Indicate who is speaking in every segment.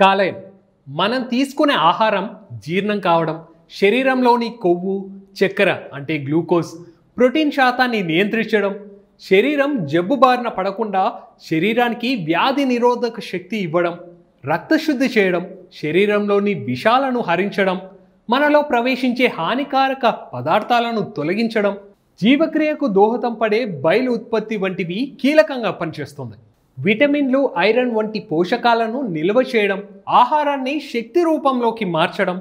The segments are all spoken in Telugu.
Speaker 1: కాలేయం మనం తీసుకునే ఆహారం జీర్ణం కావడం శరీరంలోని కొవ్వు చక్కెర అంటే గ్లూకోజ్ ప్రోటీన్ శాతాన్ని నియంత్రించడం శరీరం జబ్బు బారిన పడకుండా శరీరానికి వ్యాధి నిరోధక శక్తి ఇవ్వడం రక్తశుద్ధి చేయడం శరీరంలోని విషాలను హరించడం మనలో ప్రవేశించే హానికారక పదార్థాలను తొలగించడం జీవక్రియకు దోహదం పడే బయలు ఉత్పత్తి వంటివి కీలకంగా పనిచేస్తుంది విటమిన్లు ఐరన్ వంటి పోషకాలను నిల్వ చేయడం ఆహారాన్ని శక్తి రూపంలోకి మార్చడం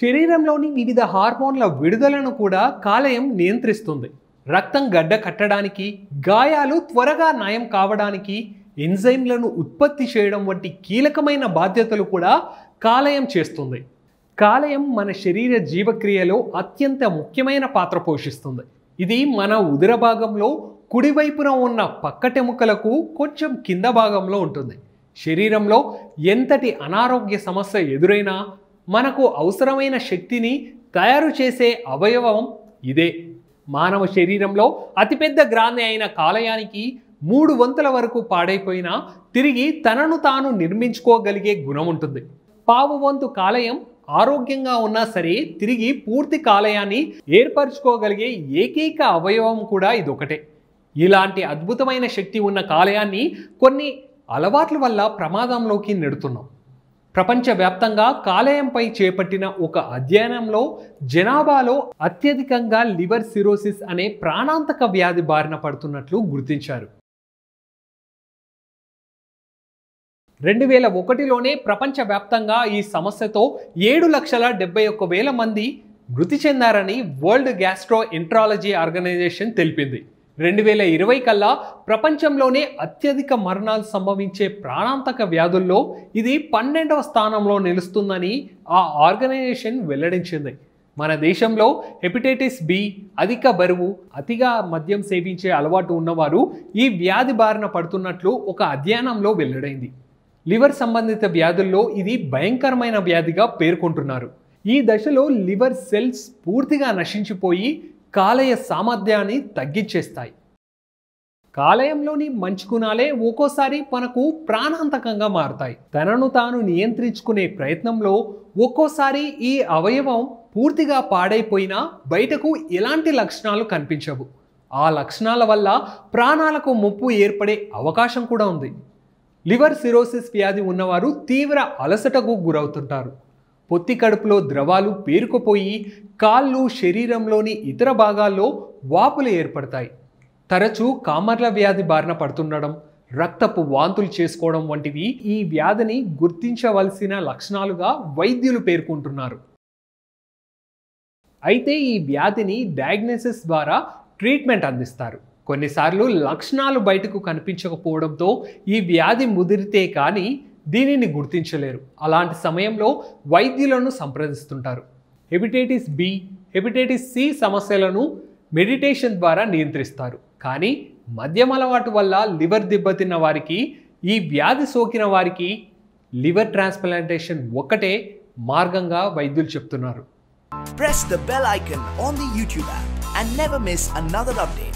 Speaker 1: శరీరంలోని వివిధ హార్మోన్ల విడుదలను కూడా కాలయం నియంత్రిస్తుంది రక్తం గడ్డ కట్టడానికి గాయాలు త్వరగా నయం కావడానికి ఎంజైమ్లను ఉత్పత్తి చేయడం వంటి కీలకమైన బాధ్యతలు కూడా కాలయం చేస్తుంది కాలయం మన శరీర జీవక్రియలో అత్యంత ముఖ్యమైన పాత్ర పోషిస్తుంది ఇది మన ఉదర భాగంలో కుడివైపున ఉన్న పక్కటెముకలకు కొంచెం కింద భాగంలో ఉంటుంది శరీరంలో ఎంతటి అనారోగ్య సమస్య ఎదురైనా మనకు అవసరమైన శక్తిని తయారు చేసే అవయవం ఇదే మానవ శరీరంలో అతిపెద్ద గ్రాంధి అయిన కాలయానికి మూడు వంతుల వరకు పాడైపోయినా తిరిగి తనను తాను నిర్మించుకోగలిగే గుణం ఉంటుంది పావు వంతు కాలయం ఆరోగ్యంగా ఉన్నా సరే తిరిగి పూర్తి కాలయాన్ని ఏర్పరచుకోగలిగే ఏకైక అవయవం కూడా ఇదొకటే ఇలాంటి అద్భుతమైన శక్తి ఉన్న కాలయాన్ని కొన్ని అలవాట్ల వల్ల ప్రమాదంలోకి నెడుతున్నాం ప్రపంచవ్యాప్తంగా కాలేయంపై చేపట్టిన ఒక అధ్యయనంలో జనాభాలో అత్యధికంగా లివర్ సిరోసిస్ అనే ప్రాణాంతక వ్యాధి బారిన పడుతున్నట్లు గుర్తించారు రెండు వేల ఒకటిలోనే ప్రపంచవ్యాప్తంగా ఈ సమస్యతో ఏడు లక్షల డెబ్బై ఒక్క వేల మంది మృతి చెందారని వరల్డ్ గ్యాస్ట్రో ఎంట్రాలజీ ఆర్గనైజేషన్ తెలిపింది రెండు వేల ఇరవై కల్లా ప్రపంచంలోనే అత్యధిక మరణాలు సంభవించే ప్రాణాంతక వ్యాధుల్లో ఇది పన్నెండవ స్థానంలో నిలుస్తుందని ఆ ఆర్గనైజేషన్ వెల్లడించింది మన దేశంలో హెపటైటిస్ బి అధిక బరువు అతిగా మద్యం సేవించే అలవాటు ఉన్నవారు ఈ వ్యాధి బారిన పడుతున్నట్లు ఒక అధ్యయనంలో వెల్లడైంది లివర్ సంబంధిత వ్యాధుల్లో ఇది భయంకరమైన వ్యాధిగా పేర్కొంటున్నారు ఈ దశలో లివర్ సెల్స్ పూర్తిగా నశించిపోయి కాలయ సామర్థ్యాన్ని తగ్గించేస్తాయి కాలయంలోని మంచి గుణాలే ఒక్కోసారి మనకు ప్రాణాంతకంగా మారుతాయి తనను తాను నియంత్రించుకునే ప్రయత్నంలో ఒక్కోసారి ఈ అవయవం పూర్తిగా పాడైపోయినా బయటకు ఎలాంటి లక్షణాలు కనిపించవు ఆ లక్షణాల వల్ల ప్రాణాలకు ముప్పు ఏర్పడే అవకాశం కూడా ఉంది లివర్ సిరోసిస్ వ్యాధి ఉన్నవారు తీవ్ర అలసటకు గురవుతుంటారు పొత్తి కడుపులో ద్రవాలు పేరుకుపోయి కాళ్ళు శరీరంలోని ఇతర భాగాల్లో వాపులు ఏర్పడతాయి తరచూ కామర్ల వ్యాధి బారిన పడుతుండడం రక్తపు వాంతులు చేసుకోవడం వంటివి ఈ వ్యాధిని గుర్తించవలసిన లక్షణాలుగా వైద్యులు పేర్కొంటున్నారు అయితే ఈ వ్యాధిని డయాగ్నోసిస్ ద్వారా ట్రీట్మెంట్ అందిస్తారు కొన్నిసార్లు లక్షణాలు బయటకు కనిపించకపోవడంతో ఈ వ్యాధి ముదిరితే కానీ దీనిని గుర్తించలేరు అలాంటి సమయంలో వైద్యులను సంప్రదిస్తుంటారు హెపిటైటిస్ బి హెపిటైటిస్ సి సమస్యలను మెడిటేషన్ ద్వారా నియంత్రిస్తారు కానీ మద్యం అలవాటు వల్ల లివర్ దెబ్బతిన్న వారికి ఈ వ్యాధి సోకిన వారికి లివర్ ట్రాన్స్ప్లాంటేషన్ ఒక్కటే మార్గంగా వైద్యులు చెప్తున్నారు press the bell icon on the YouTube and never miss another update.